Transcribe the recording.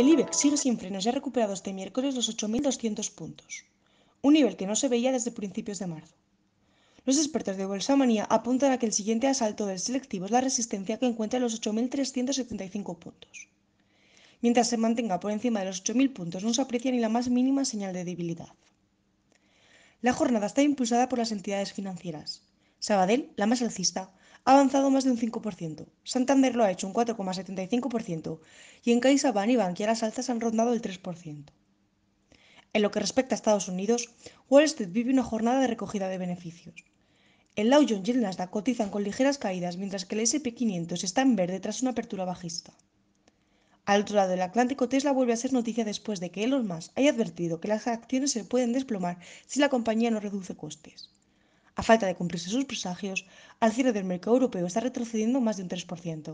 El IBEX sigue sin frenos y ha recuperado este miércoles los 8.200 puntos, un nivel que no se veía desde principios de marzo. Los expertos de Bolsa Manía apuntan a que el siguiente asalto del selectivo es la resistencia que encuentra los 8.375 puntos. Mientras se mantenga por encima de los 8.000 puntos, no se aprecia ni la más mínima señal de debilidad. La jornada está impulsada por las entidades financieras. Sabadell, la más alcista, ha avanzado más de un 5%. Santander lo ha hecho un 4,75% y en CaixaBank y Bankia las altas han rondado el 3%. En lo que respecta a Estados Unidos, Wall Street vive una jornada de recogida de beneficios. El Dow Jones y el Nasdaq cotizan con ligeras caídas mientras que el S&P 500 está en verde tras una apertura bajista. Al otro lado del Atlántico, Tesla vuelve a ser noticia después de que Elon Musk haya advertido que las acciones se pueden desplomar si la compañía no reduce costes a falta de cumplirse sus presagios, al cierre del mercado europeo está retrocediendo más de un 3%.